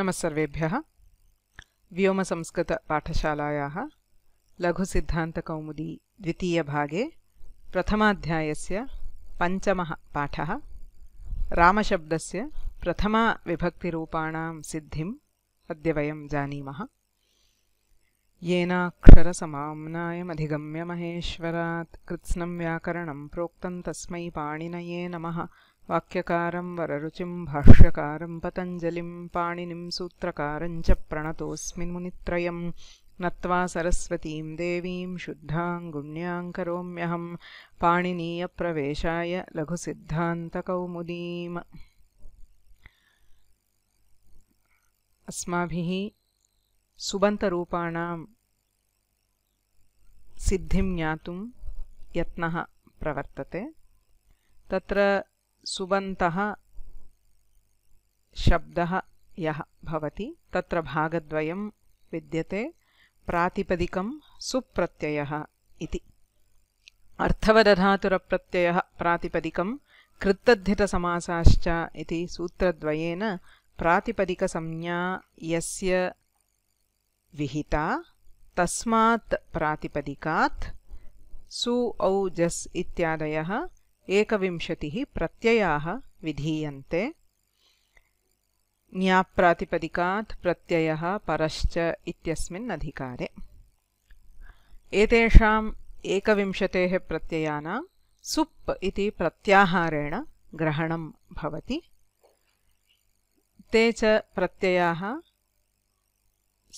व्योम नमस्सर्वेभ्यः व्योमसंस्कृतपाठशालायाः द्वितीय भागे प्रथमाध्यायस्य पञ्चमः पाठः रामशब्दस्य प्रथमाविभक्तिरूपाणां सिद्धिम् अद्य वयं जानीमः येनाक्षरसमाम्नायमधिगम्य महेश्वरात् कृत्स्नं व्याकरणं प्रोक्तं तस्मै पाणिनये नमः वाक्यकारं वररुचिं भाष्यकारं पतञ्जलिं पाणिनिं सूत्रकारं च प्रणतोऽस्मिन् मुनित्रयम् नत्वा सरस्वतीं देवीं शुद्धां करोम्यहं पाणिनीयप्रवेशाय लघुसिद्धान्तकौमुदीम् अस्माभिः सुबन्तरूपाणां सिद्धिं ज्ञातुं यत्नः प्रवर्तते तत्र सुबंत शब्द यः भवति तत्र विद्यते प्रातिपदिकं सुप्रत्ययः इति अर्थवदधातुरप्रत्ययः प्रातिपदिकं कृत्तद्धितसमासाश्च इति सूत्रद्वयेन विहिता तस्मात् प्रातिपदिकात् सु औ जस् इत्यादयः एकविंशतिः प्रत्ययाः विधीयन्ते ञाप्रातिपदिकात् प्रत्ययः परश्च इत्यस्मिन् अधिकारे एतेषाम् एकविंशतेः प्रत्ययानां सुप् इति प्रत्याहारेण ग्रहणं भवति ते च प्रत्ययाः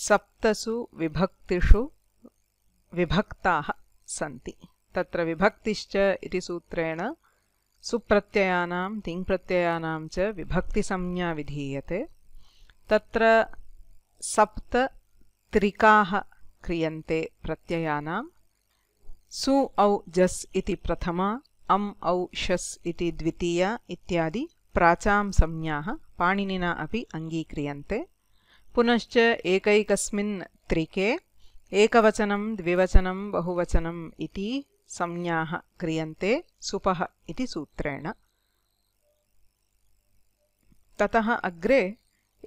सप्तसु विभक्तिषु विभक्ताः सन्ति तत्र विभक्तिश्च इति सूत्रेण सुप्रत्ययानां तिङ् प्रत्ययानां च विभक्तिसंज्ञा विधीयते तत्र सप्त त्रिकाः क्रियन्ते प्रत्ययानां सु औ जस् इति प्रथमा अम् औ शस् इति द्वितीया इत्यादि प्राचां संज्ञाः पाणिनिना अपि अङ्गीक्रियन्ते पुनश्च एकैकस्मिन् त्रिके एकवचनं द्विवचनं बहुवचनम् इति संज्ञाः क्रियन्ते सुपः इति सूत्रेण ततः अग्रे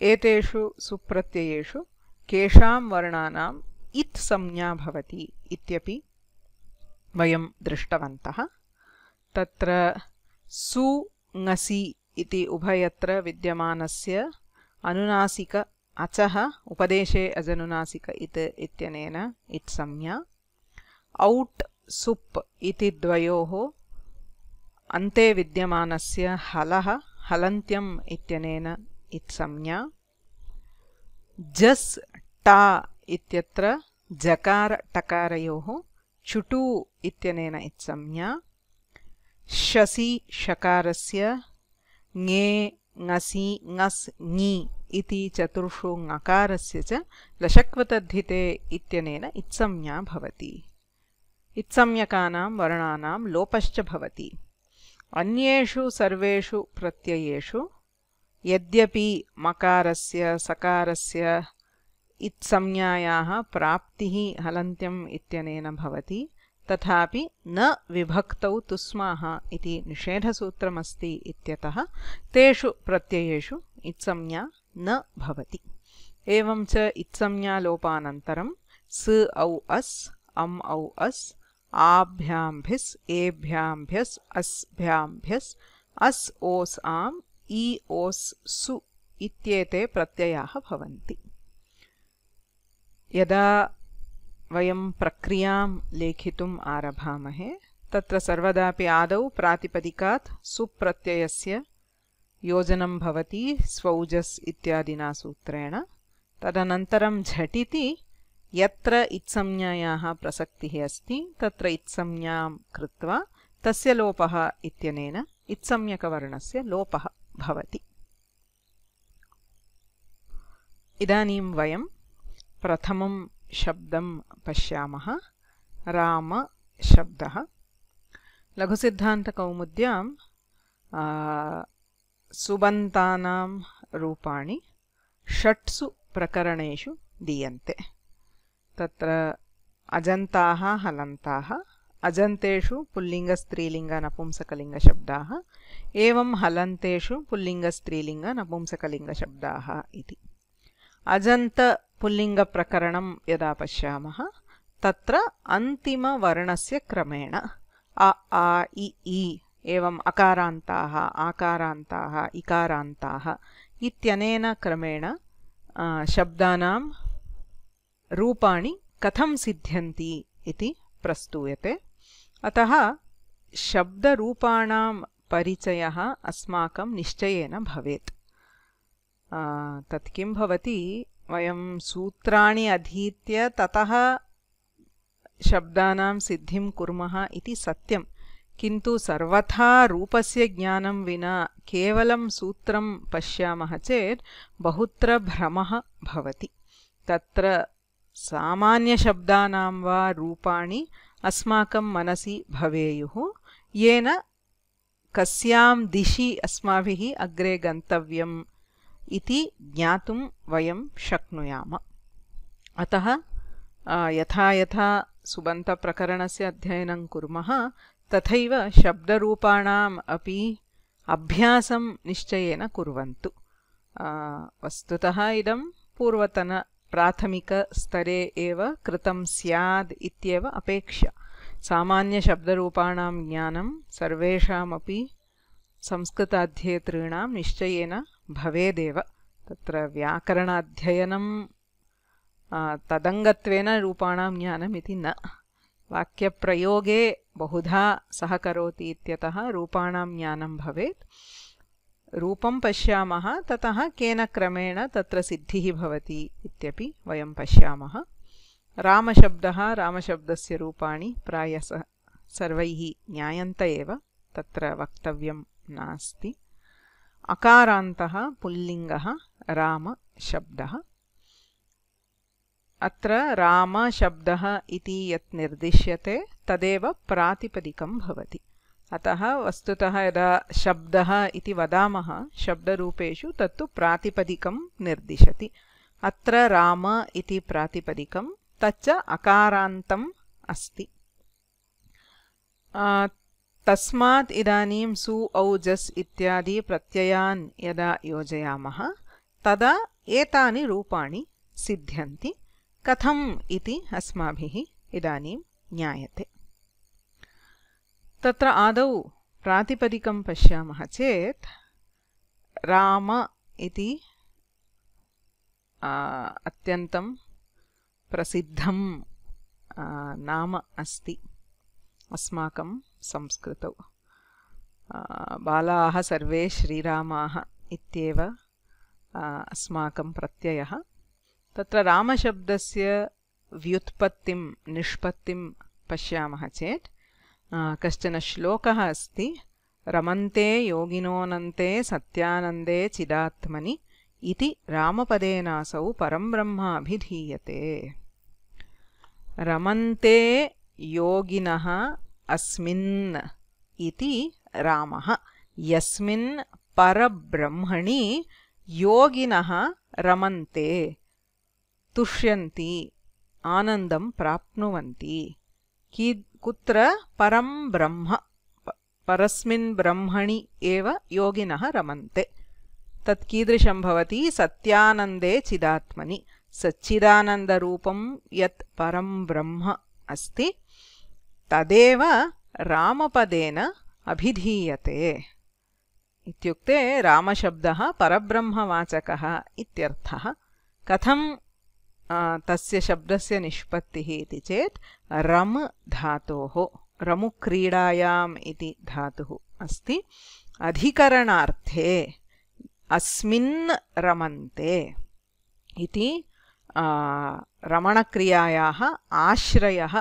एतेषु सुप्रत्ययेषु केषां वर्णानाम् इत् संज्ञा भवति इत्यपि वयं दृष्टवन्तः तत्र सु, सुङसि इति उभयत्र विद्यमानस्य अनुनासिक अचः उपदेशे अजनुनासिक इत् इत्यनेन इत् संज्ञा औट् सुप् इति द्वयोः अन्ते विद्यमानस्य हलः हलन्त्यम् इत्यनेन इत्संज्ञा जस् टा इत्यत्र जकार टकारयोः चुटु इत्यनेन इत्संज्ञा शसि शकारस्य ङे ङसि ङस् ङि इति चतुर्षु ङकारस्य च लशक्वतद्धिते इत्यनेन इत्संज्ञा भवति इत्सम्यकानां वर्णानां लोपश्च भवति अन्येषु सर्वेषु प्रत्ययेषु यद्यपि मकारस्य सकारस्य इत्संज्ञायाः प्राप्तिः हलन्त्यम् इत्यनेन भवति तथापि न विभक्तौ तुस्माः इति निषेधसूत्रमस्ति इत्यतः तेषु प्रत्ययेषु इत्संज्ञा न भवति एवं च इत्संज्ञा लोपानन्तरं स औ अस् अम् औ अस् आभ्याभ्यस् एभ्याभ्यस् अस्भ्याभ्यस् अस ओस आम ई ओस सु इत्येते प्रत्ययाः भवन्ति यदा वयं प्रक्रियां लेखितुम् आरभामहे तत्र सर्वदापि आदौ प्रातिपदिकात् सुप्रत्ययस्य योजनं भवति स्वौजस् इत्यादिना सूत्रेण तदनन्तरं झटिति यत्र इत्संज्ञायाः प्रसक्तिः अस्ति तत्र इत्संज्ञां कृत्वा तस्य लोपः इत्यनेन इत्सम्यकवर्णस्य लोपः भवति इदानीं वयं प्रथमं शब्दं पश्यामः रामशब्दः लघुसिद्धान्तकौमुद्यां सुबन्तानां रूपाणि षट्सु प्रकरणेषु दीयन्ते तत्र अजन्ताः हलन्ताः अजन्तेषु पुल्लिङ्गस्त्रीलिङ्गनपुंसकलिङ्गशब्दाः एवं हलन्तेषु पुल्लिङ्गस्त्रीलिङ्गनपुंसकलिङ्गशब्दाः इति अजन्तपुल्लिङ्गप्रकरणं यदा पश्यामः तत्र अन्तिमवर्णस्य क्रमेण अ आ इ इ एवम् अकारान्ताः आकारान्ताः इकारान्ताः इत्यनेन क्रमेण शब्दानां रूपाणि कथं सिद्ध्यन्ति इति प्रस्तूयते अतः शब्दरूपाणां परिचयः अस्माकं निश्चयेन भवेत् तत् किं भवति वयं सूत्राणि अधीत्य ततः शब्दानां सिद्धिं कुर्मः इति सत्यं किन्तु सर्वथा रूपस्य ज्ञानं विना केवलं सूत्रं पश्यामः चेत् बहुत्र भ्रमः भवति तत्र सामान्यशब्दानां वा रूपाणि अस्माकं मनसि भवेयुः येन कस्यां दिशि अस्माभिः अग्रे गन्तव्यम् इति ज्ञातुं वयं शक्नुयाम अतः यथा यथा सुबन्तप्रकरणस्य अध्ययनं कुर्मः तथैव शब्दरूपाणाम् अपि अभ्यासं निश्चयेन कुर्वन्तु वस्तुतः इदं पूर्वतन प्राथमिक स्तरे एव कृतं स्याद् इत्येव अपेक्षा सामान्य सामान्यशब्दरूपाणां ज्ञानं सर्वेषामपि संस्कृताध्येतॄणां निश्चयेन भवेदेव तत्र व्याकरणाध्ययनं तदङ्गत्वेन रूपाणां ज्ञानमिति न वाक्यप्रयोगे बहुधा सहकरोति इत्यतः रूपाणां ज्ञानं भवेत् रूपं पश्यामः ततः केन क्रमेण तत्र सिद्धिः भवति इत्यपि वयं पश्यामः रामशब्दः रामशब्दस्य रूपाणि प्रायः सर्वैः ज्ञायन्त एव तत्र वक्तव्यं नास्ति अकारान्तः पुल्लिङ्गः रामशब्दः अत्र रामशब्दः इति यत् निर्दिश्यते तदेव प्रातिपदिकं भवति अतः वस्तुतः यदा शब्दः इति वदामः शब्दरूपेषु तत्तु प्रातिपदिकं निर्दिशति अत्र राम इति प्रातिपदिकं तच्च अकारान्तम् अस्ति तस्मात् इदानीं सु औ जस् इत्यादि प्रत्ययान् यदा योजयामः तदा एतानि रूपाणि सिद्ध्यन्ति कथम् इति अस्माभिः इदानीं ज्ञायते तत्र आदौ प्रातिपदिकं पश्यामः चेत् राम इति अत्यन्तं प्रसिद्धं नाम अस्ति अस्माकं संस्कृतौ बालाः सर्वे श्रीरामाः इत्येव अस्माकं प्रत्ययः तत्र रामशब्दस्य व्युत्पत्तिं निष्पत्तिं पश्यामः चेत् कश्चन श्लोकः अस्ति रमन्ते योगिनोऽनन्ते सत्यानन्दे चिदात्मनि इति रामपदेनासौ परं ब्रह्माभिधीयते रमन्ते योगिनः अस्मिन् इति रामः यस्मिन् परब्रह्मणि योगिनः रमन्ते तुष्यन्ति आनन्दं प्राप्नुवन्ति की कुत्र परं ब्रह्म परस्मिन् ब्रह्मणि एव योगिनः रमन्ते तत् कीदृशं भवति सत्यानन्दे चिदात्मनि सच्चिदानन्दरूपं यत् परं ब्रह्म अस्ति तदेव रामपदेन अभिधीयते इत्युक्ते रामशब्दः परब्रह्मवाचकः इत्यर्थः कथम् तस्य शब्दस्य निष्पत्तिः इति चेत् रम् धातोः रमुक्रीडायाम् इति धातुः अस्ति अधिकरणार्थे अस्मिन् रमन्ते इति रमणक्रियायाः आश्रयः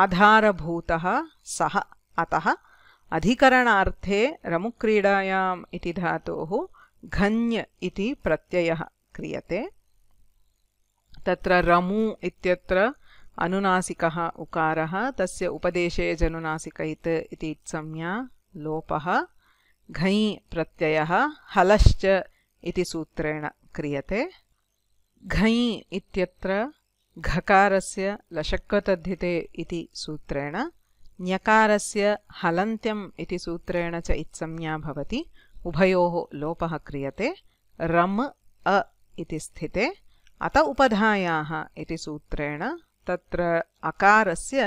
आधारभूतः सः अतः अधिकरणार्थे रमुक्रीडायाम् इति धातोः घञ् इति प्रत्ययः क्रियते तत्र रमु इत्यत्र अनुनासिकः उकारः तस्य उपदेशे जनुनासिक इति संज्ञा लोपः घञ् प्रत्ययः हलश्च इति सूत्रेण क्रियते घञ् इत्यत्र घकारस्य लशक्वतद्धिते इति सूत्रेण ण्यकारस्य हलन्त्यम् इति सूत्रेण च इत्संज्ञा भवति उभयोः लोपः क्रियते रम् अ इति स्थिते अत उपधायाः इति सूत्रेण तत्र अकारस्य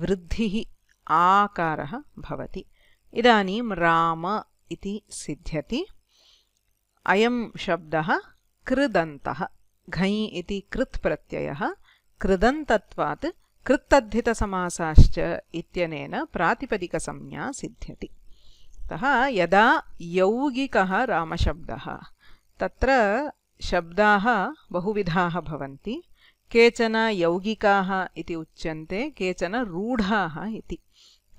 वृद्धिः आकारः भवति इदानीं राम इति सिध्यति, अयं शब्दः कृदन्तः घञ् इति कृत्प्रत्ययः कृदन्तत्वात् कृत्तद्धितसमासाश्च इत्यनेन प्रातिपदिकसंज्ञा सिद्ध्यति अतः यदा यौगिकः रामशब्दः तत्र शब्द बहुविधा केचन यौगिकाः उच्य केचन रूढ़ा इति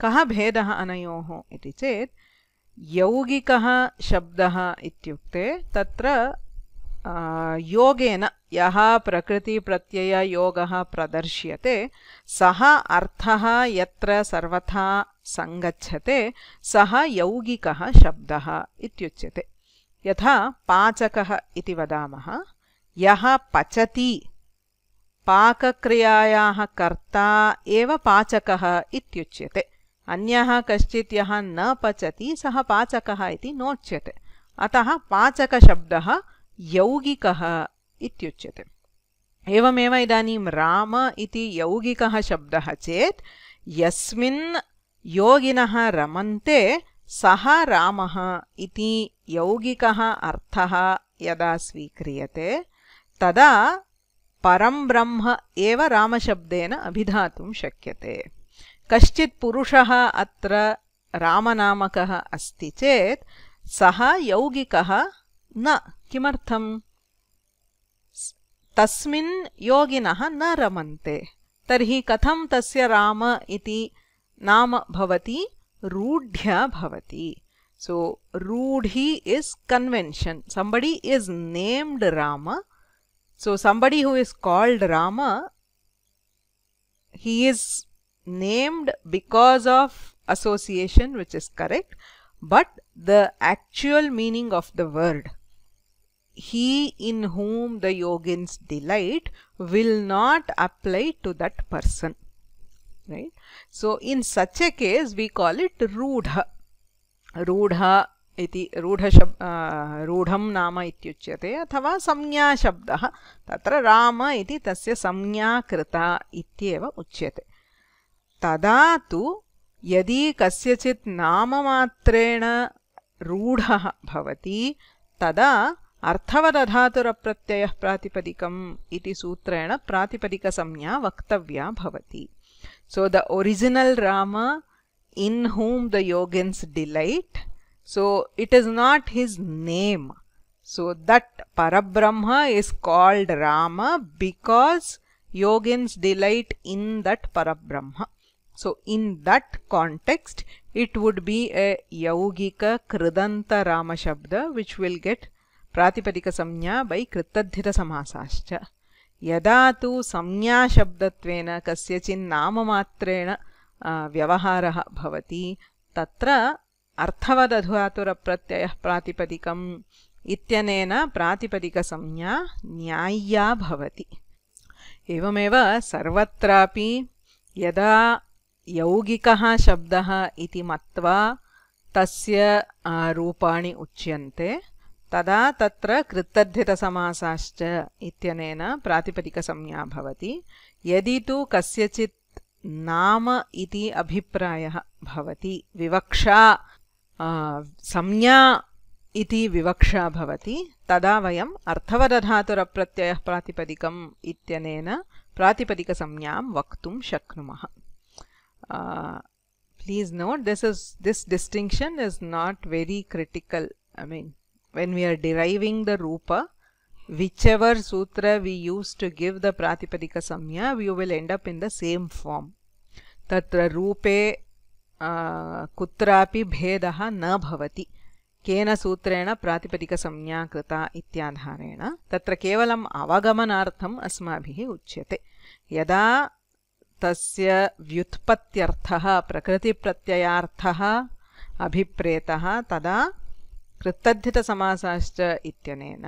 कः भेदः अनयोः इति चेत् यौगिकः शब्दः इत्युक्ते तत्र योगेन यः प्रकृतिप्रत्यययोगः प्रदर्श्यते सः अर्थः सह सर्वथा सङ्गच्छते सः यौगिकः शब्दः इत्युच्यते यथा पाचकः इति वदामः यः पचति पाकक्रियायाः कर्ता एव पाचकः इत्युच्यते अन्यः कश्चित् यः न पचति सः पाचकः इति नोच्यते अतः पाचकशब्दः यौगिकः इत्युच्यते एवमेव इदानीं राम इति यौगिकः शब्दः चेत् यस्मिन् योगिनः रमन्ते सः रामः इति यौगिकः अर्थः यदा स्वीक्रियते तदा परं ब्रह्म एव रामशब्देन अभिधातुं शक्यते कश्चित् पुरुषः अत्र रामनामकः अस्ति चेत् सः यौगिकः न किमर्थम् तस्मिन् योगिनः न रमन्ते तर्हि कथं तस्य राम इति नाम भवति Rudhya Bhavati. So, Rudhi is convention. Somebody is named Rama. So, somebody who is called Rama, he is named because of association, which is correct, but the actual meaning of the word, he in whom the yogins delight, will not apply to that person. right so in such a case we call it rudha rudha इति रूढशब् रूढं नाम इत्युच्यते अथवा संज्ञाशब्दः तत्र राम इति तस्य संज्ञा कृता इत्येव उच्यते तदा तु यदि कस्यचित् नाममात्रेण रूढः भवति तदा अर्थवदधातुरप्रत्ययः प्रातिपदिकम् इति सूत्रेण प्रातिपदिकसंज्ञा वक्तव्या भवति So the original Rama in whom the yogins delight. So it is not his name. So that Parabrahma is called Rama because yogins delight in that Parabrahma. So in that context, it would be a Yaugika Kridanta Rama Shabda which will get Pratipadika Samnya by Krittadhita Samasascha. यदा तु संज्ञाशब्दत्वेन कस्यचिन्नाममात्रेण व्यवहारः भवति तत्र अर्थवदधातुरप्रत्ययः प्रातिपदिकम् इत्यनेन प्रातिपदिकसंज्ञा न्याय्या भवति एवमेव सर्वत्रापि यदा यौगिकः शब्दः इति मत्वा तस्य रूपाणि उच्यन्ते तदा तत्र कृतद्धितसमासाश्च इत्यनेन प्रातिपदिकसंज्ञा भवति यदि तु कस्यचित् नाम इति अभिप्रायः भवति विवक्षा संज्ञा इति विवक्षा भवति तदा वयम् अर्थवदधातुरप्रत्ययः प्रातिपदिकम् इत्यनेन प्रातिपदिकसंज्ञां वक्तुं शक्नुमः please note this is this distinction is not very critical I mean when we are deriving the rupa, whichever sutra we use to give the Pratipadika Samya, we will end up in the same form. Tatra rupe कुत्रापि भेदः न भवति केन सूत्रेण प्रातिपदिकसंज्ञा कृता इत्याधारेण तत्र केवलम् अवगमनार्थम् अस्माभिः उच्यते यदा तस्य व्युत्पत्त्यर्थः प्रकृतिप्रत्ययार्थः अभिप्रेतः तदा कृत्तद्धितसमासाश्च इत्यनेन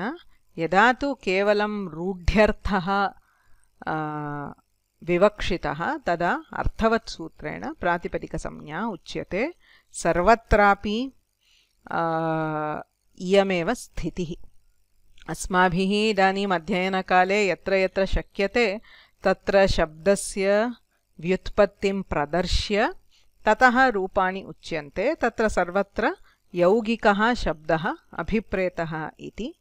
यदा तो कवल रूढ्यर्थः विवक्षितः तदा अर्थवत् सूत्रेण प्रातिपदिकसंज्ञा उच्यते सर्वत्रापि इयमेव स्थितिः अस्माभिः इदानीम् अध्ययनकाले यत्र यत्र शक्यते प्रदर्श्य तत रूपाणि उच्य तत्र सर्वत्र यौगिक शब्द अभिप्रेत इति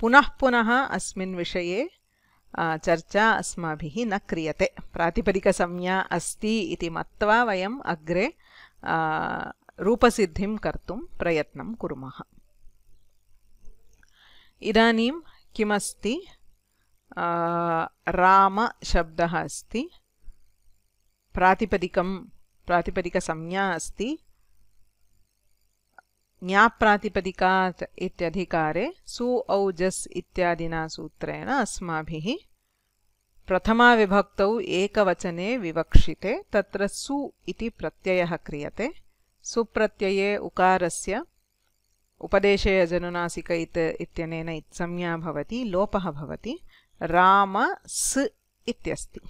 पुनः पुनः अस्मिन् चर्चा अस्म न क्रियते प्रातिपदिकसंज्ञा अस्ति इति मत्वा वयम् अग्रे रूपसिद्धि कर्त प्रयत्न कुर्मः इदान किमस्ति रामशब्दः अस्ति प्रातिपदिकं प्रातिपदिक अस्ति ज्ञाप्रातिपदिकात् इत्यधिकारे सु औ जस् इत्यादिना सूत्रेण अस्माभिः प्रथमाविभक्तौ एकवचने विवक्षिते तत्र सु इति प्रत्ययः क्रियते सुप्रत्यये उकारस्य उपदेशे अजनुनासिक इत् इत्यनेन इत्संज्ञा भवति लोपः भवति रामस् इत्यस्ति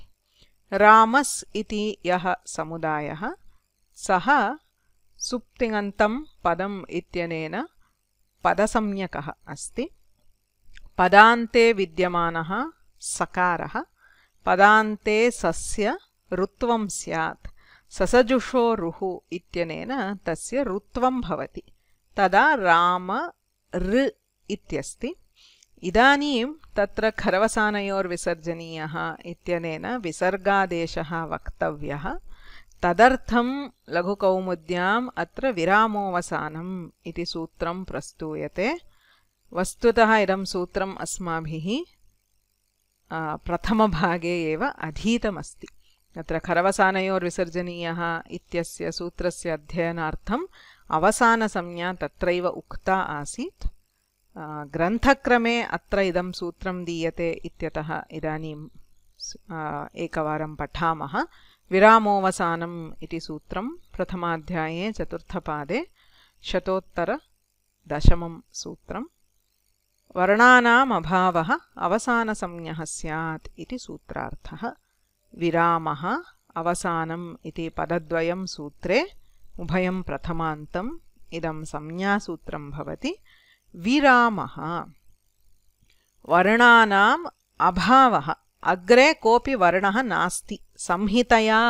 रामस् इति यः समुदायः सः सुप्तिङन्तं पदम् इत्यनेन पदसम्यकः अस्ति पदान्ते विद्यमानः सकारः पदान्ते सस्य ऋत्वं स्यात् ससजुषो रुः इत्यनेन तस्य ऋत्वं भवति तदा राम ऋ इत्यस्ति इदानीं तत्र खरवसानयोर्विसर्जनीयः इत्यनेन विसर्गादेशः वक्तव्यः तदर्थं लघुकौमुद्याम् अत्र विरामोऽवसानम् इति सूत्रं प्रस्तूयते वस्तुतः इदं सूत्रम् अस्माभिः प्रथमभागे एव अधीतमस्ति अत्र खरवसानयोर्विसर्जनीयः इत्यस्य सूत्रस्य अध्ययनार्थम् अवसानसंज्ञा तत्रैव उक्ता आसीत् ग्रन्थक्रमे अत्र इदं सूत्रं दीयते इत्यतः इदानीं एकवारं पठामः विरामोऽवसानम् इति सूत्रं प्रथमाध्याये चतुर्थपादे शतोत्तरदशमं सूत्रं वर्णानाम् अभावः अवसानसंज्ञः स्यात् इति सूत्रार्थः विरामः अवसानम् इति पदद्वयं सूत्रे उभयं प्रथमान्तम् इदं संज्ञासूत्रं भवति विरामः वर्णानाम् अभावः अग्रे कोऽपि वर्णः नास्ति संहितया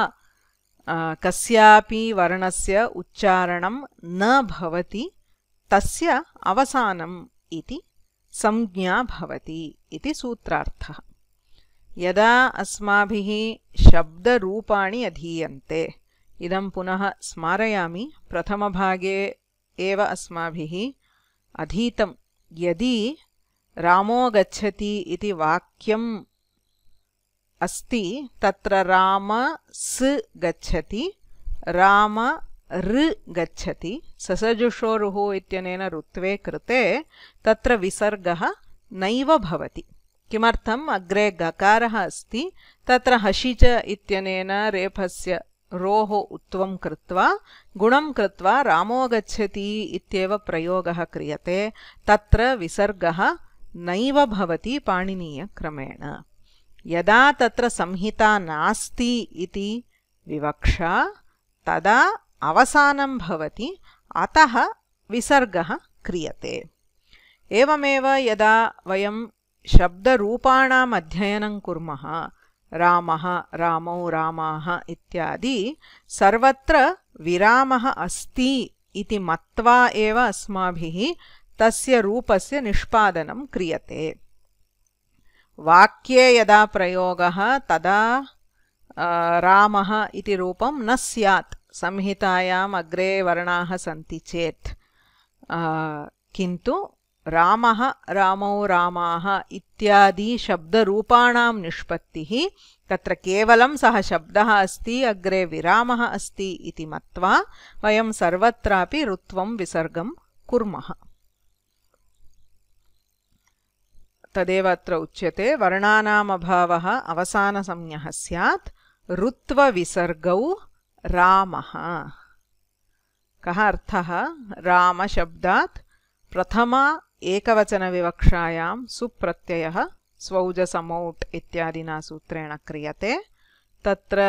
कस्यापि वर्णस्य उच्चारणं न भवति तस्य अवसानम् इति संज्ञा भवति इति सूत्रार्थः यदा अस्माभिः शब्दरूपाणि अधीयन्ते इदं पुनः स्मारयामि प्रथमभागे एव अस्माभिः अधीतं यदि रामो गच्छति इति वाक्यं अस्ति तत्र राम स गच्छति राम ऋ गच्छति ससजुषोरुः इत्यनेन ऋत्वे कृते तत्र विसर्गः नैव भवति किमर्थम् अग्रे गकारः अस्ति तत्र हषि च इत्यनेन रेफस्य रोः उत्वं कृत्वा गुणं कृत्वा रामो गच्छति इत्येव प्रयोगः क्रियते तत्र विसर्गः नैव भवति पाणिनीयक्रमेण यदा तत्र संहिता नास्ति इति विवक्षा, तदा अवसानं भवति अतः विसर्गः क्रियते एवमेव यदा वयं शब्दरूपाणाम् अध्ययनं कुर्मः रामः रामौ रामाः इत्यादि सर्वत्र विरामः अस्ति इति मत्वा एव अस्माभिः तस्य रूपस्य निष्पादनं क्रियते वाक्ये यदा प्रयोगः तदा रामः न स्यात् संहितायाम् अग्रे वर्णाः सन्ति चेत् किन्तु रामः रामौ रामाः इत्यादि शब्दरूपाणां निष्पत्तिः तत्र केवलं सः शब्दः अस्ति अग्रे विरामः अस्ति इति मत्वा वयं सर्वत्रापि रुत्वं विसर्गं कुर्मः तदेव अत्र उच्यते वर्णानाम् अभावः अवसानसञ्ज्ञः स्यात् ऋत्वविसर्गौ रामः कः अर्थः रामशब्दात् प्रथमा एकवचनविवक्षायां सुप्रत्ययः स्वौजसमौट् इत्यादिना सूत्रेण क्रियते तत्र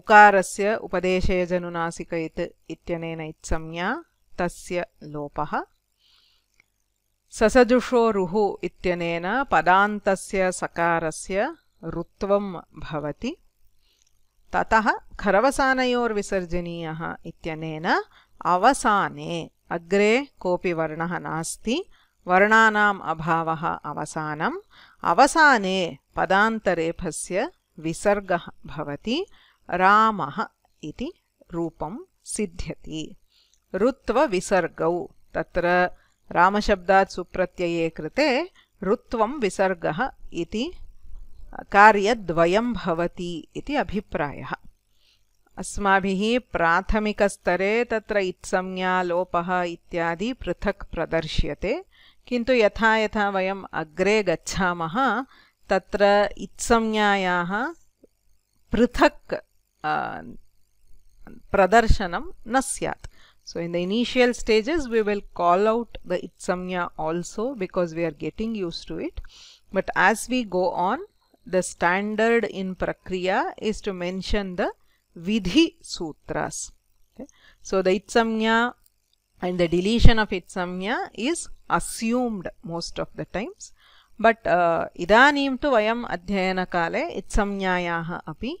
उकारस्य उपदेशे इत्यनेन इत्संज्ञा तस्य लोपः ससजुषोरुः इत्यनेन पदान्तस्य सकारस्य ऋत्वं भवति ततः खरवसानयोर्विसर्जनीयः इत्यनेन अवसाने अग्रे कोऽपि वर्णः नास्ति वर्णानाम् अभावः अवसानम् अवसाने पदान्तरेफस्य विसर्गः भवति रामः इति रूपं सिद्ध्यति ऋत्वविसर्गौ तत्र रामशब्दात् सुप्रत्यये कृते ऋत्वं विसर्गः इति कार्यद्वयं भवति इति अभिप्रायः अस्माभिः प्राथमिकस्तरे तत्र इत्संज्ञा लोपः इत्यादि पृथक् प्रदर्श्यते किन्तु यथा यथा वयम् अग्रे गच्छामः तत्र इत्संज्ञायाः पृथक् प्रदर्शनं न स्यात् So in the initial stages we will call out the itsamya also because we are getting used to it. But as we go on the standard in prakriya is to mention the vidhi sutras. Okay. So the itsamya and the deletion of itsamya is assumed most of the times. But but इदानीं तु वयम् अध्ययनकाले इत्संज्ञायाः अपि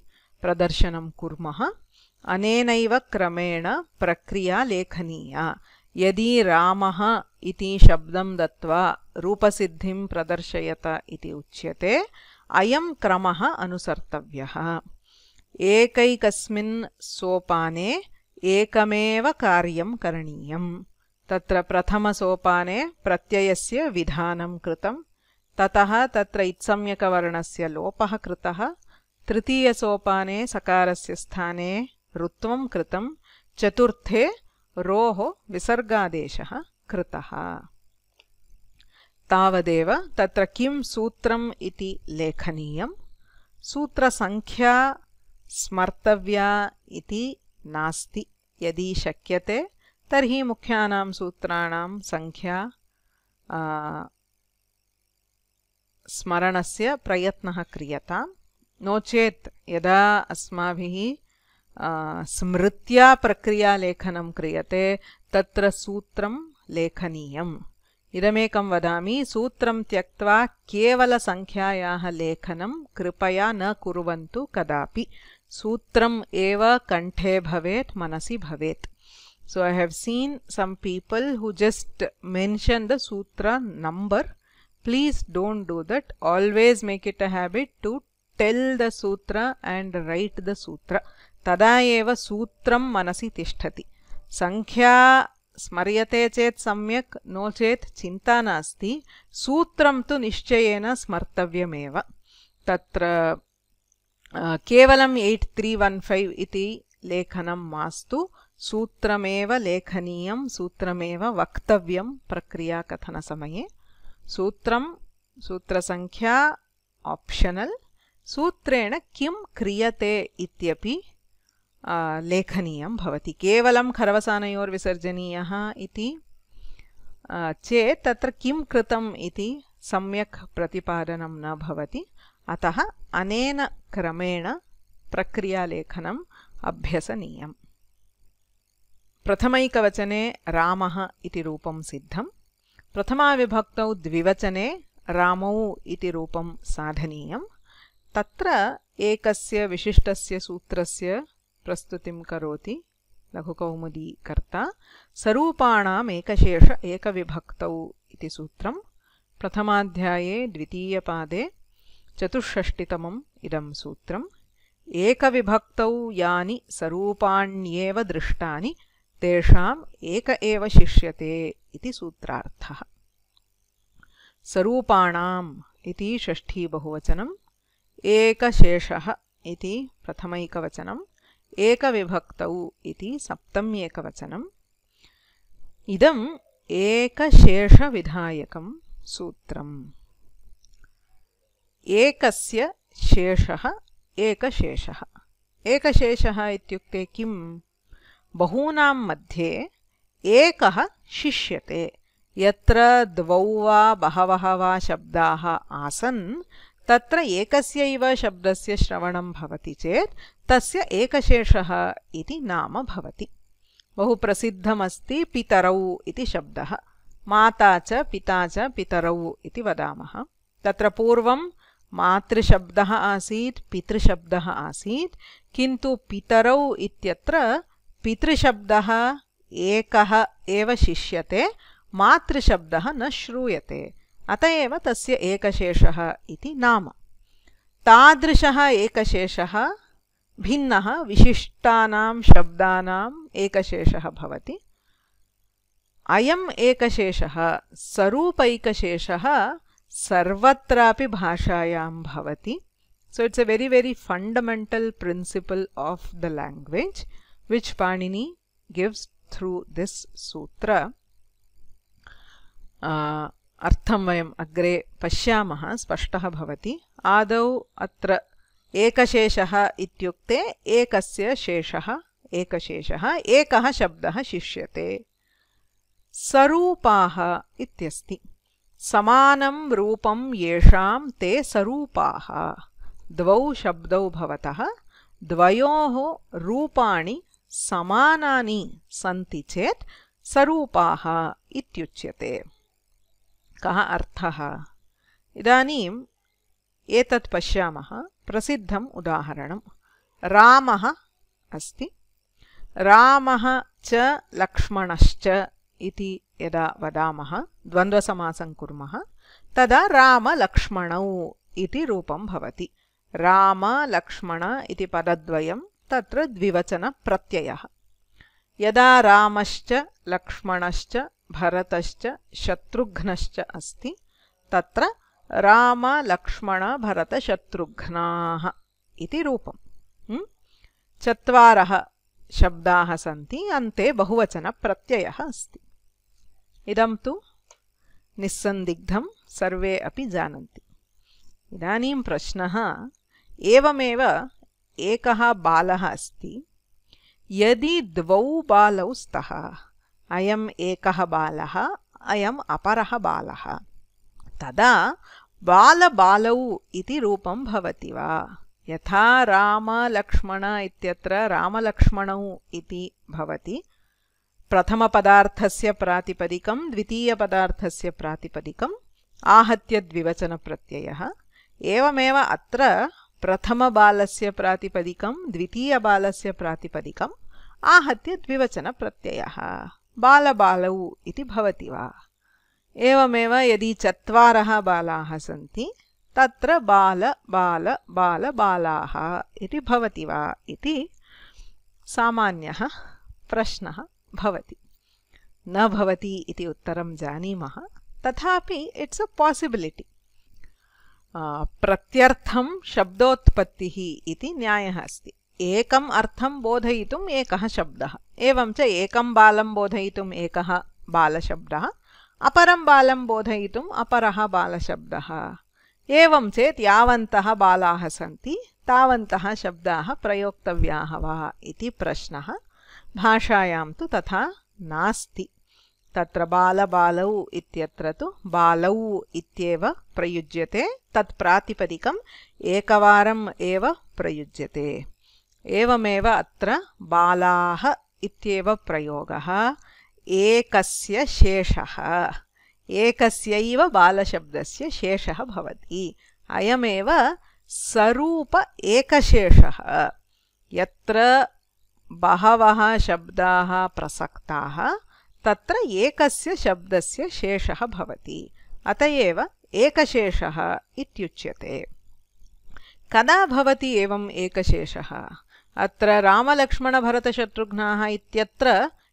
प्रदर्शनं कुर्मः अनेनैव क्रमेण प्रक्रिया लेखनीया यदि रामः इति शब्दं दत्वा रूपसिद्धिं प्रदर्शयत इति उच्यते अयं क्रमः अनुसर्तव्यः एकैकस्मिन् सोपाने एकमेव कार्यं करणीयम् तत्र प्रथमसोपाने प्रत्ययस्य विधानं कृतं ततः तत्र इत्सम्यकवर्णस्य लोपः कृतः तृतीयसोपाने सकारस्य स्थाने रुत्वं कृत चतुर्थे रो विसर्गादेशः कृतः तावदेव तत्र किं सूत्रम् इति स्मर्तव्या यदि शक्य तर्हि मुख्यानां सूत्राणां सङ्ख्या स्मरणस्य प्रयत्नः क्रियताम् नो चेत् यदा अस्माभिः स्मृत्या प्रक्रिया लेखन क्रियते तत्र सूत्रम लेखनीय इदमेक वादा सूत्र त्यक्त कवल संख्या कृपया न कुरु कदा सूत्र कंठे भवेत मनसी भवेत so I have seen some people who just mention the sutra number please don't do that always make it a habit to tell the sutra and write the sutra తదా ఏవ సూత్రం మనసి తిష్టతి సంఖ్యా స్మర్యతే చేత్ సమ్యక్ नो चेत् चिन्ता नास्ति सूत्रं तु निश्चयेन स्मर्तव्यमेव तत्र केवलम् एय्ट् त्री वन् फैव् इति लेखनं मास्तु सूत्रमेव लेखनीयं सूत्रमेव वक्तव्यं प्रक्रियाकथनसमये सूत्रं सूत्रसङ्ख्या आप्शनल् सूत्रेण किं क्रियते इत्यपि लेखनीयं भवति केवलं खरवसानयोर्विसर्जनीयः इति चेत् तत्र किं कृतम् इति सम्यक् प्रतिपादनं न भवति अतः अनेन क्रमेण प्रक्रियालेखनम् अभ्यसनीयम् प्रथमैकवचने रामः इति रूपं सिद्धं प्रथमाविभक्तौ द्विवचने रामौ इति रूपं साधनीयं तत्र एकस्य विशिष्टस्य सूत्रस्य प्रस्तुति कौती लघुकौमुदीकर्ता सरूपाणाम् एकशेष एकविभक्तौ इति सूत्रं प्रथमाध्याये द्वितीयपादे इदम सूत्र सूत्रम् एकविभक्तौ यानि सरूपाण्येव दृष्टानि तेषाम् एक एव शिष्यते इति सूत्रार्थः सरूपाणाम् इति षष्ठी बहुवचनम् एकशेषः इति प्रथमैकवचनम् एकविभक्तौ इति सप्तम्येकवचनम् इदम् एकशेषविधायकं सूत्रम् एकस्य शेषः एकशेषः एकशेषः इत्युक्ते किं बहूनां मध्ये एकः शिष्यते यत्र द्वौ वा बहवः वा शब्दाः आसन् तत्र एकस्यैव शब्दस्य श्रवणं भवति चेत् तस्य एकशेषः इति नाम भवति बहु प्रसिद्धमस्ति पितरौ इति शब्दः माता च पिता च पितरौ इति वदामः तत्र पूर्वं मातृशब्दः आसीत् पितृशब्दः आसीत् किन्तु पितरौ इत्यत्र पितृशब्दः एकः एव शिष्यते मातृशब्दः न श्रूयते अत एव तस्य एकशेषः इति नाम तादृशः एकशेषः भिन्न विशिष्टा शब्द अयमेकशेषकशेषापि भाषायां भवति so it's a very very fundamental principle of the language which Panini gives through this sutra अर्थम वयम अग्रे पश्या स्पष्ट आदौ अत्र एकशेषः इत्युक्ते एकस्य शेषः एकशेषः एकः शब्दः शिष्यते सरूपाः इत्यस्ति समानं रूपं येषां ते सरूपाः द्वौ शब्दौ भवतः द्वयोः रूपाणि समानानि सन्ति चेत् सरूपाः इत्युच्यते कः अर्थः इदानीम् एतत् पश्यामः प्रसिद्धम् उदाहरणं रामः अस्ति रामः च लक्ष्मणश्च इति यदा वदामः द्वन्द्वसमासं कुर्मः तदा रामलक्ष्मणौ इति रूपं भवति रामलक्ष्मण इति पदद्वयं तत्र द्विवचनप्रत्ययः यदा रामश्च लक्ष्मणश्च भरतश्च शत्रुघ्नश्च अस्ति तत्र राम लक्ष्मण रामलक्ष्मणभरतशत्रुघ्नाः इति रूपम् चत्वारः शब्दाः सन्ति अन्ते बहुवचनप्रत्ययः अस्ति इदं तु निस्सन्दिग्धं सर्वे अपि जानन्ति इदानीं प्रश्नः एवमेव एकः बालः अस्ति यदि द्वौ बालौ स्तः अयम् एकः बालः अयम् अपरः बालः तदा बालबालौ इति रूपं भवति वा यथा रामलक्ष्मण इत्यत्र रामलक्ष्मणौ इति भवति प्रथमपदार्थस्य प्रातिपदिकं द्वितीयपदार्थस्य प्रातिपदिकम् आहत्य द्विवचनप्रत्ययः एवमेव अत्र प्रथमबालस्य प्रातिपदिकं द्वितीयबालस्य प्रातिपदिकम् आहत्य द्विवचनप्रत्ययः बालबालौ इति भवति वा एवमेव यदि चत्वारः बालाः सन्ति तत्र बाल बाल बाल बालाः इति भवति वा इति सामान्यः प्रश्नः भवति न भवति इति उत्तरं जानीमः तथापि इट्स् अ पासिबिलिटि प्रत्यर्थं शब्दोत्पत्तिः इति न्यायः अस्ति एकम् अर्थं बोधयितुम् एकः शब्दः एवं च एकं बालं बोधयितुम् एकः बालशब्दः अपरं बालं बोधयितुम् अपरः बालशब्दः एवं चेत् यावन्तः बालाः सन्ति तावन्तः शब्दाः प्रयोक्तव्याः वा इति प्रश्नः भाषायां तु तथा नास्ति तत्र बालबालौ इत्यत्र तु बालौ इत्येव प्रयुज्यते तत् प्रातिपदिकम् एकवारम् एव प्रयुज्यते एवमेव अत्र बालाः इत्येव प्रयोगः एकस्य शेषः एकस्यैव बालशब्दस्य शेषः भवति अयमेव सरूप एकशेषः यत्र बहवः शब्दाः प्रसक्ताः तत्र एकस्य शब्दस्य शेषः भवति अत एव एकशेषः इत्युच्यते कदा भवति एवम् एकशेषः अत्र रामलक्ष्मणभरतशत्रुघ्नाः इत्यत्र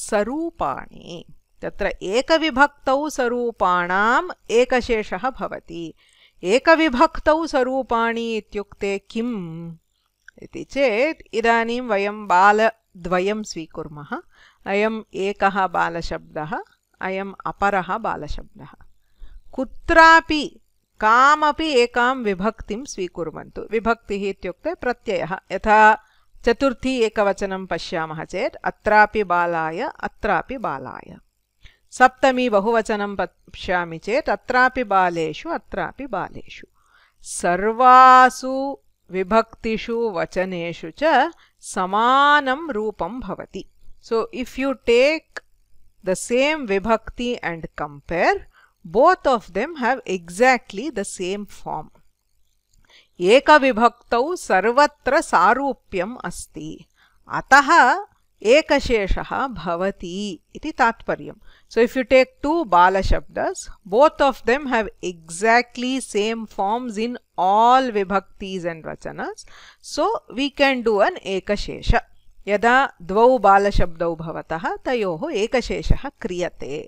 सरूपाणि तत्र एकविभक्तौ सरूपाणाम् एकशेषः भवति एकविभक्तौ सरूपाणि इत्युक्ते किम् इति चेत् इदानीं वयं बालद्वयं स्वीकुर्मः अयम् एकः बालशब्दः अयम् अपरः बालशब्दः कुत्रापि कामपि एकां विभक्तिं स्वीकुर्वन्तु विभक्तिः इत्युक्ते प्रत्ययः यथा चतुर्थी एकवचनं पशा चेत अलाय अलाय सप्तमी बहुवचनं पश्यामि चेत अत्रापि बालेषु सर्वासु विभक्तिषु वचनेषु च समानं रूपं भवति so if you take the same vibhakti and compare both of them have exactly एकविभक्तौ सर्वत्र सारूप्यम अस्ति अतः एकशेषः भवति इति तात्पर्यं so if you take two बालशब्दस् both of them have exactly same forms in all विभक्तीस् एण्ड् वचनस् so we can do an ekashesha यदा द्वौ बालशब्दौ भवतः तयोः एकशेषः क्रियते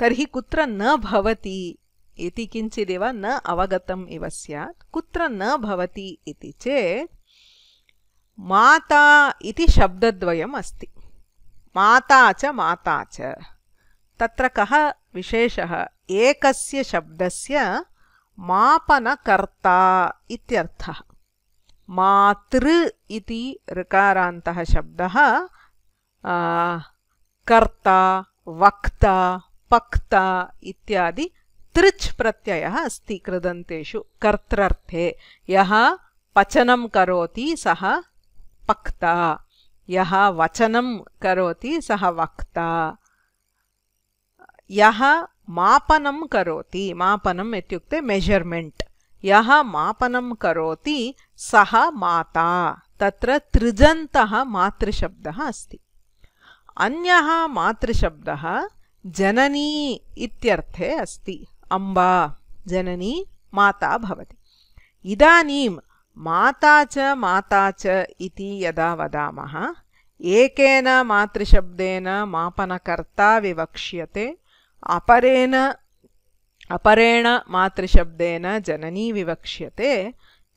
तर्हि कुत्र न भवति इति किञ्चिदेव न अवगतम् इव स्यात् कुत्र न भवति इति चेत् माता इति शब्दद्वयम् अस्ति माता च माता च तत्र कः विशेषः एकस्य शब्दस्य मापनकर्ता इत्यर्थः मातृ इति ऋकारान्तः शब्दः कर्ता वक्ता पक्ता इत्यादि तृच् प्रत्यय अस्तु कर्तर्थे कर्त्रर्थे यः पचनं सह पक्ता यः वचनं करोति सह वक्ता यः मापनं करोति मापनम् इत्युक्ते मेजर्मेण्ट् यः मापनं करोति सः माता तत्र तृजन्तः मातृशब्दः अस्ति अन्यः मातृशब्दः जननी इत्यर्थे अस्ति अम्बा जननी माता भवति इदानीं माता च माता च इति यदा वदामः एकेन मातृशब्देन मापनकर्ता विवक्ष्यते अपरेण अपरेण मातृशब्देन जननी विवक्ष्यते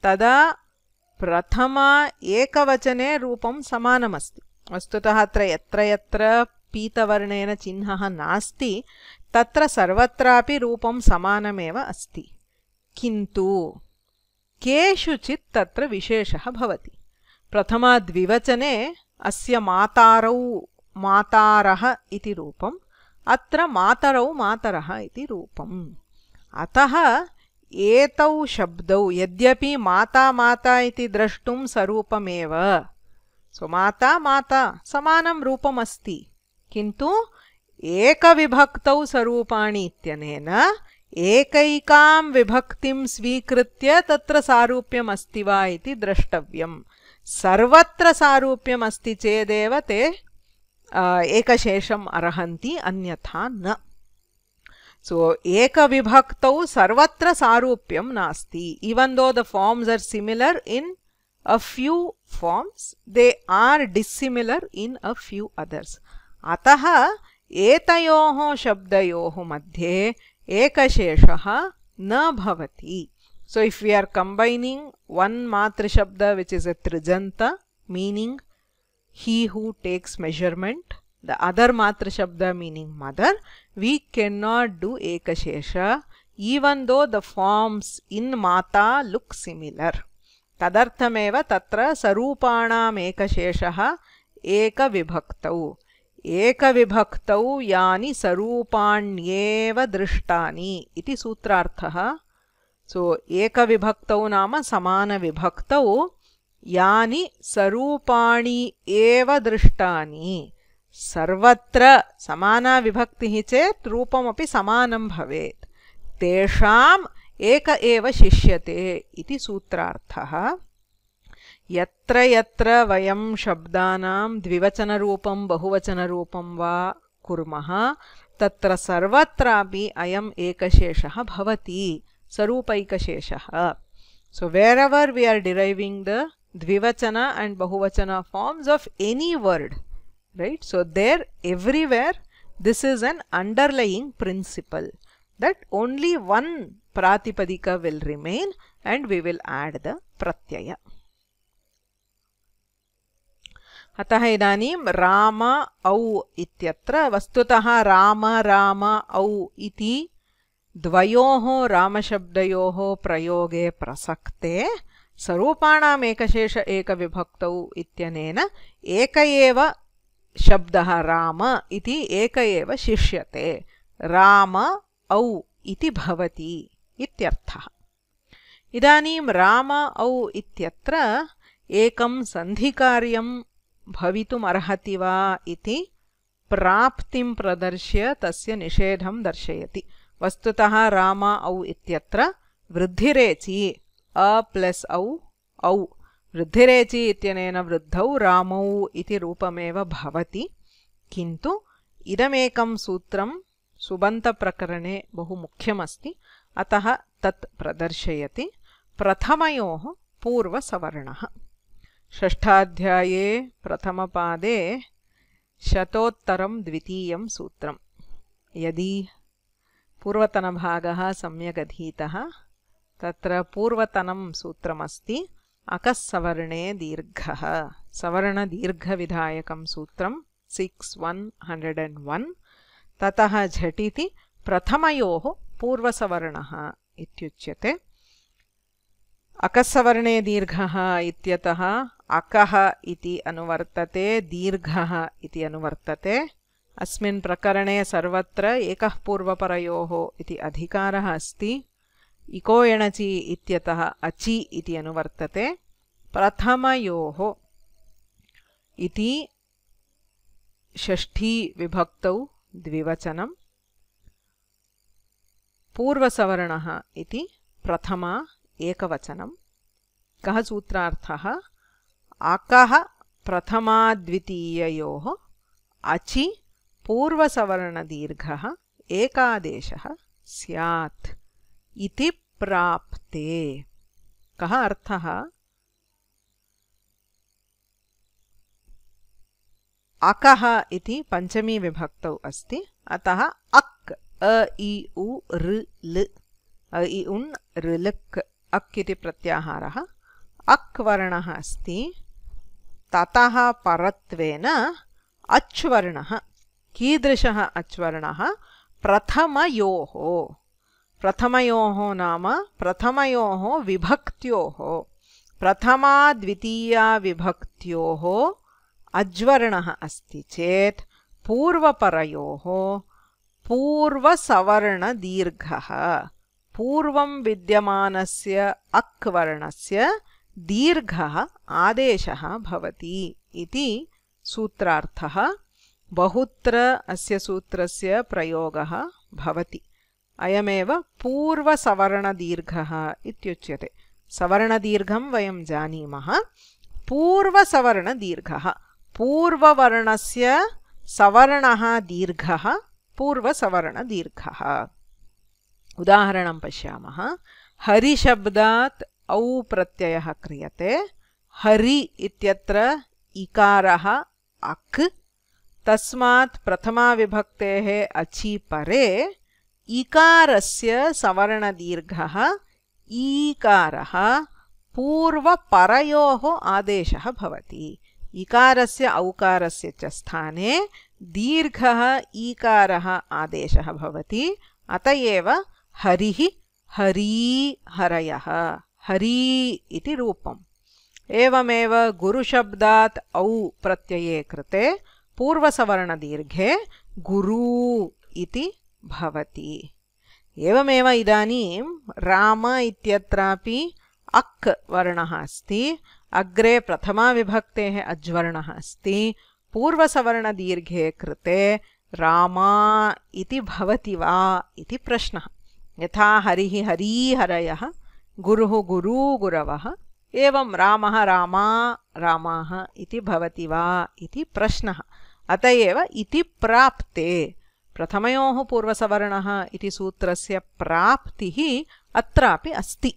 तदा प्रथमा एकवचने रूपं समानमस्ति वस्तुतः अत्र यत्र यत्र पीतवर्णेन चिह्नः नास्ति तत्र सर्वत्रापि रूपं समानमेव अस्ति किन्तु केषुचित् तत्र विशेषः भवति प्रथमाद्विवचने अस्य मातारौ मातारः इति रूपम् अत्र मातरौ मातरः इति रूपम् अतः एतौ शब्दौ यद्यपि माता माता इति द्रष्टुं सरूपमेव सो माता माता समानं रूपमस्ति किन्तु एक विभक्त स्वरूपाणीन एक विभक्ति स्वीकृत त्र सारूप्यमस्वा द्रष्ट्य सारूप्यमस्ति चेदेव ते एकशेषम अर्हति अन्यथा न सो एक विभक्त सारूप्यम नास्ति though the forms are similar in a few forms they are dissimilar in a few others अतः एतो शब्द मध्ये एक नवती so if we are combining one मतृशब्द विच इज ए त्रिजंत meaning he who takes measurement the other मातृशब्द meaning mother we can not do एक even though the forms in mata look similar तदर्थमेव तत्र सरूपाणामेकशेषः एकविभक्तौ विभक्तौ एक विभक्त यानी दृष्टानि दृष्टा सूत्रार्थः सो एक विभक्त नाम सामन विभक्त यानी सरूपाणि एव दृष्टा सर्वत्र सामना विभक्ति चेत रूपमपि समानं भवेत् तेषाम् एक एव शिष्यते सूत्रार्थः यत्र यत्र वयं शब्दानां द्विवचनरूपं बहुवचनरूपं वा कुर्मः तत्र सर्वत्रापि अयम् एकशेषः भवति स्वरूपैकशेषः so wherever we are deriving the dvivachana and bahuvachana forms of any word right so there everywhere this is an underlying principle that only one pratipadika will remain and we will add the pratyaya अतः इदानीं राम औ इत्यत्र वस्तुतः राम राम औ इति द्वयोः रामशब्दयोः प्रयोगे प्रसक्ते सरूपाणामेकशेष एकविभक्तौ इत्यनेन एक एव शब्दः राम इति एक एव शिष्यते राम औ इति भवति इत्यर्थः इदानीं राम औ इत्यत्र एकं सन्धिकार्यं भवितुमर्हति वा इति प्रदर्श्य तस्य निषेधम दर्शयति वस्तुतः राम औ इत्यत्र वृद्धिरेचि अ प्लस औ औ वृद्धिरेचि इत्यनेन वृद्धौ रामौ इति रूपमेव भवति किन्तु इदमेकं सूत्रं सुबन्तप्रकरणे बहु मुख्यमस्ति अतः तत् प्रदर्शयति प्रथमयोः पूर्वसवर्णः षष्ठाध्याये प्रथमपादे शतोत्तरं द्वितीयं सूत्रं यदि पूर्वतनभागः सम्यगधीतः तत्र पूर्वतनं सूत्रमस्ति अकस्सवर्णे दीर्घः सवर्णदीर्घविधायकं सूत्रं six one hundred and one ततः झटिति प्रथमयोः पूर्वसवर्णः इत्युच्यते अकस्सवर्णे दीर्घः इत्यतः अकः इति अनुवर्तते दीर्घः इति अनुवर्तते अस्मिन् प्रकरणे सर्वत्र एकः पूर्वपरयोः इति अधिकारः अस्ति इको इत्यतः अचि इति अनुवर्तते प्रथमयोः इति षष्ठीविभक्तौ द्विवचनं पूर्वसवर्णः इति प्रथमा एकवचनं कः सूत्रार्थः अकः प्रथमाद्वितीययोः अचि पूर्वसवर्णदीर्घः एकादेशः स्यात् इति प्राप्ते कः अर्थः अकः इति पञ्चमीविभक्तौ अस्ति अतः अक् अ इ उ ऋ ल अ इ उन् ऋ लिक् अक् इति प्रत्याहारः अक् वर्णः अस्ति ततः परत्वेन अच्वर्णः कीदृशः अच्वर्णः प्रथमयोः प्रथमयोः नाम प्रथमयोः विभक्त्योः प्रथमाद्वितीयाविभक्त्योः अज्वर्णः अस्ति चेत् पूर्वपरयोः पूर्वसवर्णदीर्घः पूर्वं विद्यमानस्य अक्वर्णस्य दीर्घः आदेशः भवति इति सूत्रार्थः बहुत्र अस्य सूत्रस्य प्रयोगः भवति अयमेव पूर्वसवर्णदीर्घः इत्युच्यते सवर्णदीर्घं वयं जानीमः पूर्वसवर्णदीर्घः पूर्ववर्णस्य सवर्णः दीर्घः पूर्वसवर्णदीर्घः उदाहरणं पश्यामः हरिशब्दात् औ प्रत्यय क्रियते हरि इत्यत्र इकारः अक् प्रथमा प्रथमाविभक्तेः अचि परे इकार से सवर्णदीर्घ ईकार पूर्वपर आदेश इकार से औकार से दीर्घः दीर्घ ईकार आदेश अतएव हरी हरिः हरी हरयः हरी इति रूपम् एवमेव गुरुशब्दात् औ प्रत्यये कृते पूर्वसवर्णदीर्घे गुरु इति भवति एवमेव इदानीं राम इत्यत्रापि अक् वर्णः अस्ति अग्रे प्रथमाविभक्तेः अज्वर्णः अस्ति पूर्वसवर्णदीर्घे कृते रामा इति भवति वा इति प्रश्नः यथा हरिः हरीहरयः गुरुः गुरु गुरवः एवं रामः रामा रामाः इति भवति वा इति प्रश्नः अत एव इति प्राप्ते प्रथमयोः पूर्वसवर्णः इति सूत्रस्य प्राप्तिः अत्रापि अस्ति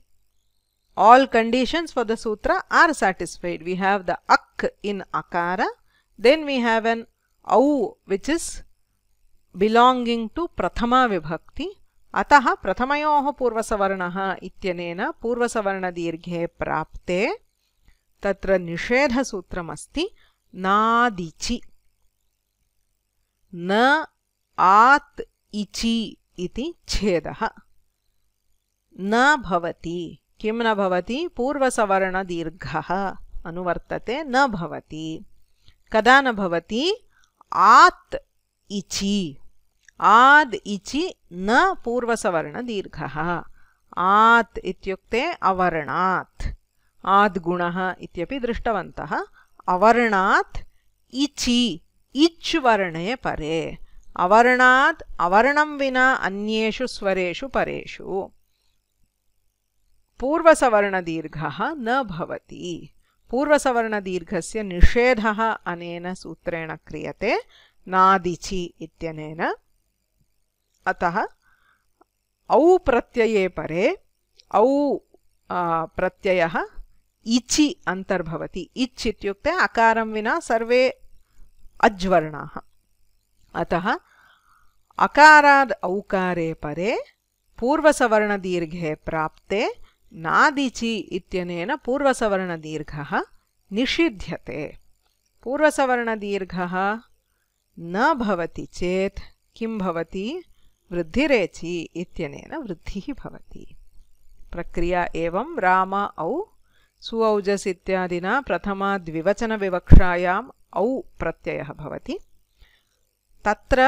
all conditions for the sutra are satisfied we have the ak in akara then we have an au which is belonging to prathama vibhakti अतः प्रथमयोः पूर्वसवर्णः इत्यनेन पूर्वसवर्णदीर्घे प्राप्ते तत्र निषेधसूत्रमस्ति नादिचि न आत् इचि इति छेदः न भवति किं न भवति पूर्वसवर्णदीर्घः अनुवर्तते न भवति कदा न भवति आत् इचि आद् इचि न पूर्वसवर्णदीर्घः आत् इत्युक्ते अवर्णात् आद्गुणः इत्यपि दृष्टवन्तः इचि इच् परे अवर्णात् अवर्णं विना अन्येषु स्वरेषु परेषु पूर्वसवर्णदीर्घः न भवति से निषेधः अनेन सूत्रेण क्रियते नादिचि इत्यनेन अतः औ प्रत्यये परे औ प्रत्ययः इचि अन्तर्भवति इच् इत्युक्ते अकारं विना सर्वे अज्वर्णाः अतः अकाराद् औकारे परे पूर्वसवर्णदीर्घे प्राप्ते नादिचि इत्यनेन पूर्वसवर्णदीर्घः निषिध्यते पूर्वसवर्णदीर्घः न भवति चेत् किं भवति वृद्धिरेचि इत्यनेन वृद्धिः भवति प्रक्रिया एवं राम औ सुऔजस् इत्यादिना प्रथमाद्विवचनविवक्षायाम् औ प्रत्ययः भवति तत्र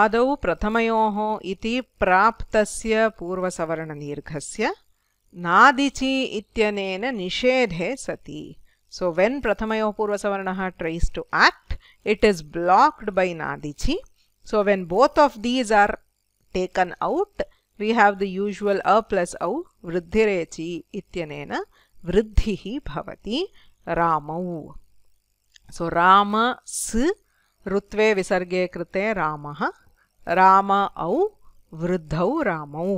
आदौ प्रथमयोः इति प्राप्तस्य पूर्वसवर्णदीर्घस्य नादिचि इत्यनेन निषेधे सति सो वेन् प्रथमयोः पूर्वसवर्णः tries to act it is blocked by नादिचि so when both of these are taken out, we have the usual a plus au vriddhirechi ityanena vriddhihi bhavati ramau. So Rama s krite ramah rama au vriddhau ramau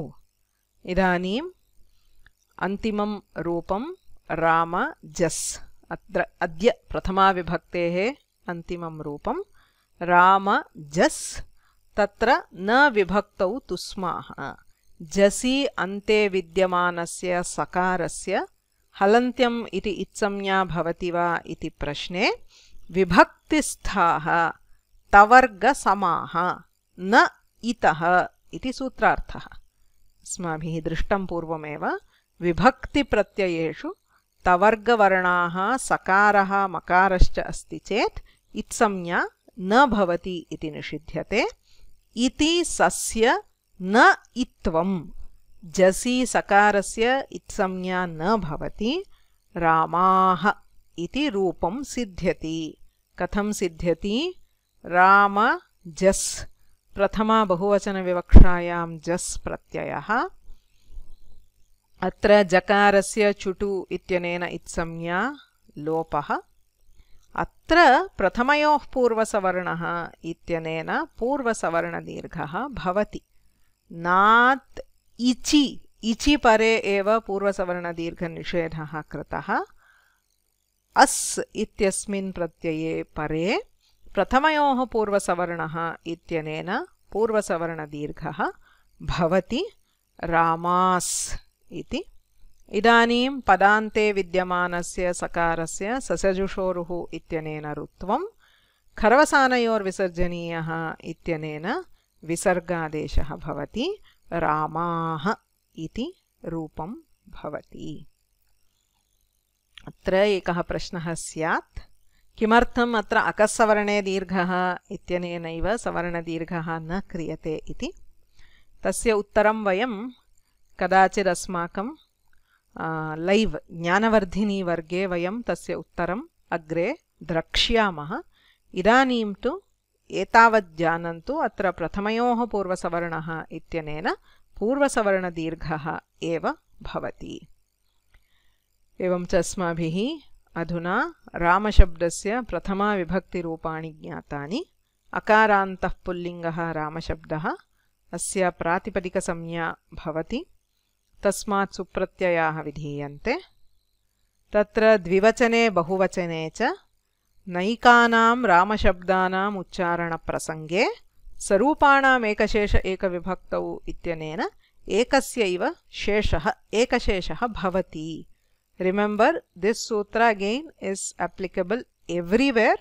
idanim antimam roopam rama jas atra adya prathama vibhakte प्रथमाविभक्तेः antimam roopam rama jas तत्र न विभक्तौ तुस्माः जसी अन्ते विद्यमानस्य सकारस्य हलन्त्यम् इति इत्संज्ञा भवति वा इति प्रश्ने विभक्तिस्थाः तवर्गसमाः न इतः इति सूत्रार्थः अस्माभिः दृष्टं पूर्वमेव विभक्तिप्रत्ययेषु तवर्गवर्णाः सकारः मकारश्च अस्ति चेत् इत्संज्ञा न भवति इति निषिध्यते इति सस्य न इत्वम् जसी सकारस्य इत्संज्ञा न भवति रामाः इति रूपं सिद्ध्यति कथं सिद्ध्यति राम जस् प्रथमा बहुवचनविवक्षायां जस् प्रत्ययः अत्र जकारस्य चुटु इत्यनेन इत्संज्ञा लोपः अत्र प्रथमयोः पूर्वसवर्णः इत्यनेन पूर्वसवर्णदीर्घः भवति नात् इचि इचि परे एव पूर्वसवर्णदीर्घनिषेधः कृतः अस् इत्यस्मिन् प्रत्यये परे प्रथमयोः पूर्वसवर्णः इत्यनेन पूर्वसवर्णदीर्घः भवति रामास् इति इदानीं पदान्ते विद्यमानस्य सकारस्य ससजुषोरुः इत्यनेन रुत्वं खर्वसानयोर्विसर्जनीयः इत्यनेन विसर्गादेशः भवति रामाः इति रूपं भवति अत्र एकः प्रश्नः स्यात् किमर्थम् अत्र अकस्सवर्णे दीर्घः इत्यनेनैव सवर्णदीर्घः न क्रियते इति तस्य उत्तरं वयं कदाचिदस्माकं लैव् ज्ञानवर्धिनीवर्गे वयं तस्य उत्तरम् अग्रे द्रक्ष्यामः इदानीं तु एतावत् जानन्तु अत्र प्रथमयोः पूर्वसवर्णः इत्यनेन पूर्वसवर्णदीर्घः एव भवति एवं च अस्माभिः अधुना रामशब्दस्य प्रथमाविभक्तिरूपाणि ज्ञातानि अकारान्तः पुल्लिङ्गः रामशब्दः अस्य प्रातिपदिकसंज्ञा भवति तस्मात् सुप्रत्ययाः विधीयन्ते तत्र द्विवचने बहुवचने च नैकानां रामशब्दानाम् उच्चारणप्रसङ्गे स्वरूपाणाम् एकशेष एकविभक्तौ इत्यनेन एकस्यैव शेषः एकशेषः भवति remember this sutra again is applicable everywhere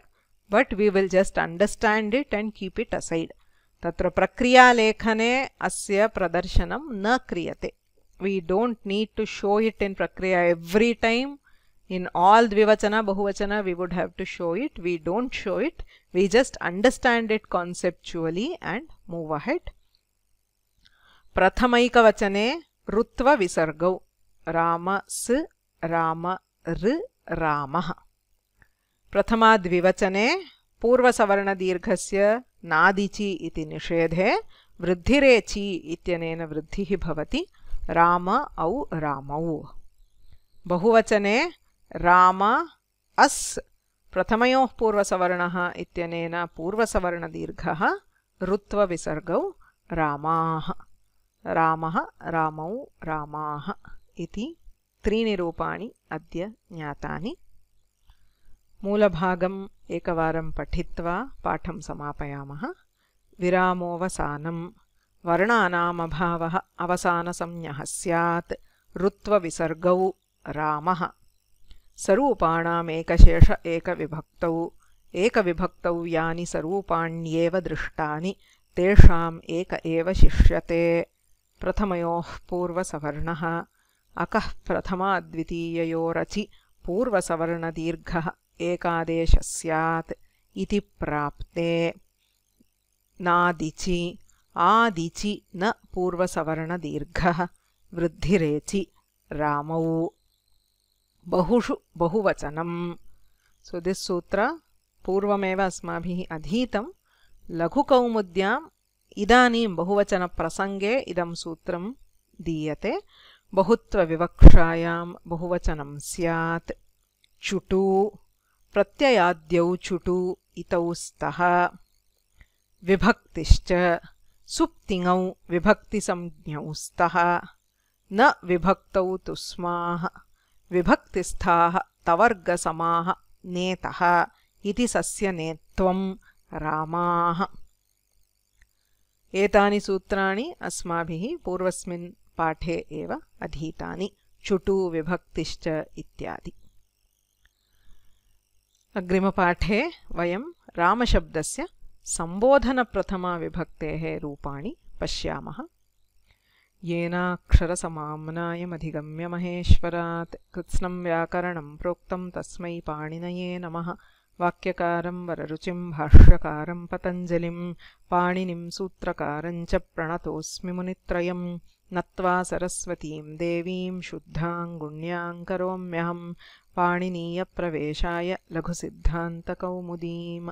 but we will just understand it and keep it aside तत्र प्रक्रियालेखने अस्य प्रदर्शनं न क्रियते we don't need to show it in Prakriya every time. In all Dvivachana, Bahuvachana, we would have to show it. We don't show it. We just understand it conceptually and move ahead. vachane Rutva Visargau Rama S Rama R Ramah prathama dvivachane प्रथमाद्विवचने पूर्वसवर्णदीर्घस्य नादिचि इति निषेधे वृद्धिरेचि इत्यनेन वृद्धिः भवति राम औ रामौ बहुवचने राम अस् प्रथमयोः पूर्वसवर्णः इत्यनेन पूर्वसवर्णदीर्घः ऋत्वविसर्गौ रामाः रामः रामौ रामाः इति त्रीणि रूपाणि अद्य ज्ञातानि मूलभागम् एकवारं पठित्वा पाठं समापयामः विरामोवसानम् वर्णानामभावः अवसानसंज्ञः स्यात् ऋत्वविसर्गौ रामः सरूपाणामेकशेष एकविभक्तौ एकविभक्तौ यानि सरूपाण्येव दृष्टानि तेषाम् एक एव शिष्यते प्रथमयोः पूर्वसवर्णः अकः प्रथमाद्वितीययोरचि पूर्वसवर्णदीर्घः एकादेशः स्यात् इति प्राप्ते नादिचि आदिचि न पूर्वसवर्ण दीर्घ वृद्धिरेचि रामौ बहुषु बहुवचन सो दिस् सूत्र पूर्वमेव अस्माभिः अधीतं लघुकौमुद्याम् इदानीं बहुवचनप्रसङ्गे इदं सूत्रं दीयते बहुत्वविवक्षायां बहुवचनं स्यात् चुटु प्रत्ययाद्यौ चुटु इतौ स्तः विभक्तिश्च सुप्तिङौ विभक्तिसंज्ञौ स्तः न विभक्तौ तु स्माः विभक्तिस्थाः तवर्गसमाः नेतः इति सस्य नेत्वं रामाः एतानि सूत्राणि अस्माभिः पूर्वस्मिन् पाठे एव अधीतानि चुटु विभक्तिश्च इत्यादि अग्रिमपाठे वयं रामशब्दस्य विभक्ते रूपाणि पश्यामः येनाक्षरसमाम्नायमधिगम्य महेश्वरात् कृत्स्नं व्याकरणं प्रोक्तं तस्मै पाणिनये नमः वाक्यकारं वररुचिं भाष्यकारं पतञ्जलिं पाणिनिं सूत्रकारं च प्रणतोऽस्मि मुनित्रयं नत्वा सरस्वतीं देवीं शुद्धां गुण्यां करोम्यहं पाणिनीयप्रवेशाय लघुसिद्धान्तकौमुदीम्